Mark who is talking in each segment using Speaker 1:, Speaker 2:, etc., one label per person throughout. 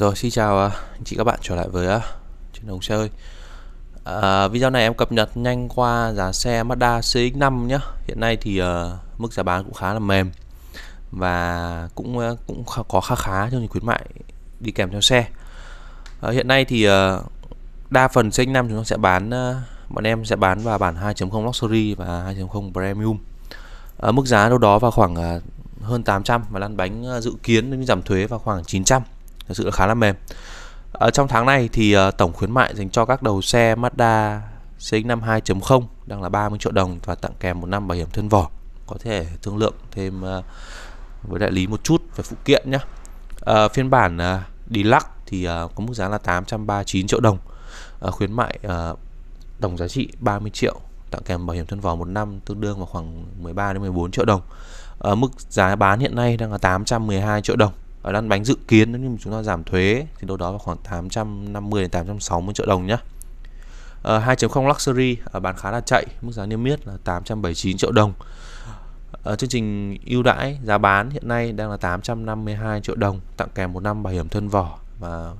Speaker 1: Rồi xin chào uh, anh chị các bạn trở lại với à, uh, trên đồng chơi uh, à, Video này em cập nhật nhanh qua giá xe Mazda CX-5 nhé Hiện nay thì ờ, mức giá bán cũng khá là mềm Và cũng ờ, cũng có khá khá trong những khuyến mại đi kèm theo xe à, Hiện nay thì đa phần CX-5 chúng ta sẽ bán Bọn em sẽ bán vào bản 2.0 Luxury và 2.0 Premium à, Mức giá đâu đó vào khoảng hơn 800 và lăn bánh dự kiến giảm thuế vào khoảng 900 thật sự là khá là mềm Ở ờ, trong tháng này thì ờ, tổng khuyến mại dành cho các đầu xe Mazda CX-52 2.0 đang là 30 triệu đồng và tặng kèm một năm bảo hiểm thân vỏ có thể thương lượng thêm ờ, với đại lý một chút về phụ kiện nhé à, phiên bản à, Deluxe thì à, có mức giá là 839 triệu đồng à, khuyến mại à, tổng giá trị 30 triệu tặng kèm bảo hiểm thân vỏ một năm tương đương vào khoảng 13 đến 14 triệu đồng à, mức giá bán hiện nay đang là 812 triệu đồng ở ờ, lăn bánh dự kiến nếu như chúng ta giảm thuế thì đâu đó vào khoảng 850 đến 860 triệu đồng nhé à, 2.0 Luxury à, bán khá là chạy mức giá niêm yết là 879 triệu đồng à, chương trình ưu đãi giá bán hiện nay đang là 852 triệu đồng tặng kèm một năm bảo hiểm thân vỏ và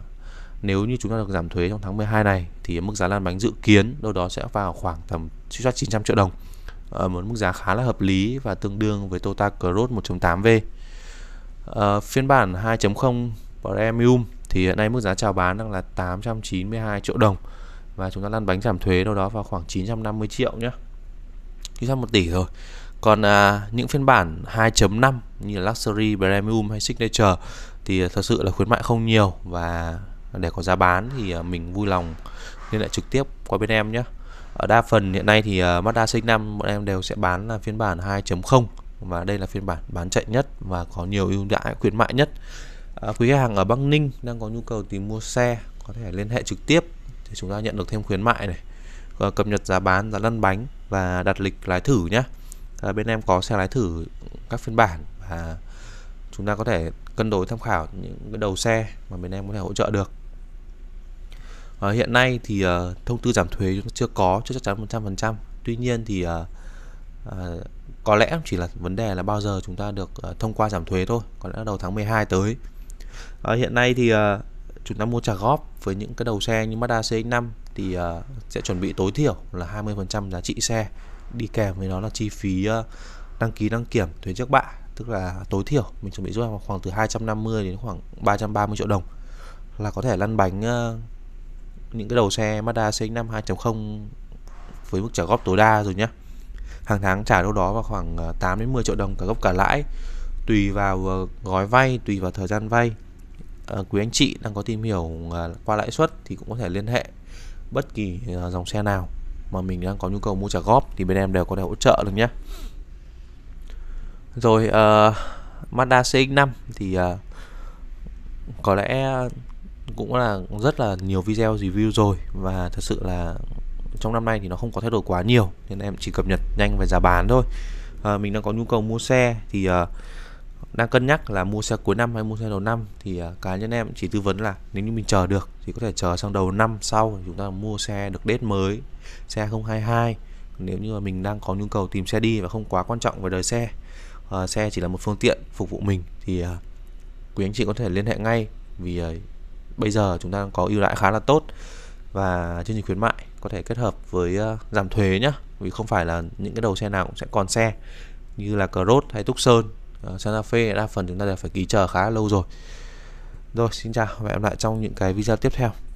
Speaker 1: nếu như chúng ta được giảm thuế trong tháng 12 này thì mức giá lăn bánh dự kiến đâu đó sẽ vào khoảng tầm suy soát 900 triệu đồng ở một mức giá khá là hợp lý và tương đương với Toyota Cross 1.8V. Ờ, phiên bản 2.0 Premium thì hiện nay mức giá chào bán đang là 892 triệu đồng và chúng ta lăn bánh giảm thuế đâu đó vào khoảng 950 triệu nhé đi ra 1 tỷ rồi còn à, những phiên bản 2.5 như là Luxury, Premium hay Signature thì à, thật sự là khuyến mại không nhiều và để có giá bán thì à, mình vui lòng liên hệ trực tiếp qua bên em nhé ở đa phần hiện nay thì uh, Mazda CX-5 bọn em đều sẽ bán là phiên bản 2.0 và đây là phiên bản bán chạy nhất và có nhiều ưu đãi khuyến mại nhất à, quý khách hàng ở Bắc Ninh đang có nhu cầu tìm mua xe có thể liên hệ trực tiếp để chúng ta nhận được thêm khuyến mại này và cập nhật giá bán giá lăn bánh và đặt lịch lái thử nhé à, bên em có xe lái thử các phiên bản và chúng ta có thể cân đối tham khảo những cái đầu xe mà bên em có thể hỗ trợ được à, hiện nay thì uh, thông tư giảm thuế chúng ta chưa có chưa chắc chắn 100% tuy nhiên thì uh, uh, có lẽ chỉ là vấn đề là bao giờ chúng ta được ờ, thông qua giảm thuế thôi có lẽ đầu tháng 12 tới à, hiện nay thì à, chúng ta mua trả góp với những cái đầu xe như Mazda CX-5 thì à, sẽ chuẩn bị tối thiểu là 20% giá trị xe đi kèm với nó là chi phí à, đăng ký đăng kiểm thuế trước bạ tức là tối thiểu mình chuẩn bị rút ra khoảng từ 250 đến khoảng 330 triệu đồng là có thể lăn bánh à, những cái đầu xe Mazda CX-5 2.0 với mức trả góp tối đa rồi nhé hàng tháng trả đâu đó vào khoảng 8 ờ, đến 10 triệu đồng cả gốc cả lãi tùy vào ờ, gói vay tùy vào thời gian vay ờ, quý anh chị đang có tìm hiểu qua lãi suất thì cũng có thể liên hệ bất kỳ dòng xe nào mà mình đang có nhu cầu mua trả góp thì bên em đều có thể hỗ trợ được nhé rồi uh, Mazda CX-5 thì uh, có lẽ cũng là rất là nhiều video review rồi và thật sự là trong năm nay thì nó không có thay đổi quá nhiều nên em chỉ cập nhật nhanh về giá bán thôi à, mình đang có nhu cầu mua xe thì à, đang cân nhắc là mua xe cuối năm hay mua xe đầu năm thì à, cá nhân em chỉ tư vấn là nếu như mình chờ được thì có thể chờ sang đầu năm sau chúng ta mua xe được đết mới xe 022 nếu như mà mình đang có nhu cầu tìm xe đi và không quá quan trọng về đời xe à, xe chỉ là một phương tiện phục vụ mình thì à, quý anh chị có thể liên hệ ngay vì à, bây giờ chúng ta có ưu đãi khá là tốt và chương trình khuyến mại có thể kết hợp với ờ, giảm thuế nhá vì không phải là những cái đầu xe nào cũng sẽ còn xe như là Cross hay Tucson, ờ, Santa Fe đa phần chúng ta đều phải ký chờ khá lâu rồi rồi xin chào và hẹn lại trong những cái video tiếp theo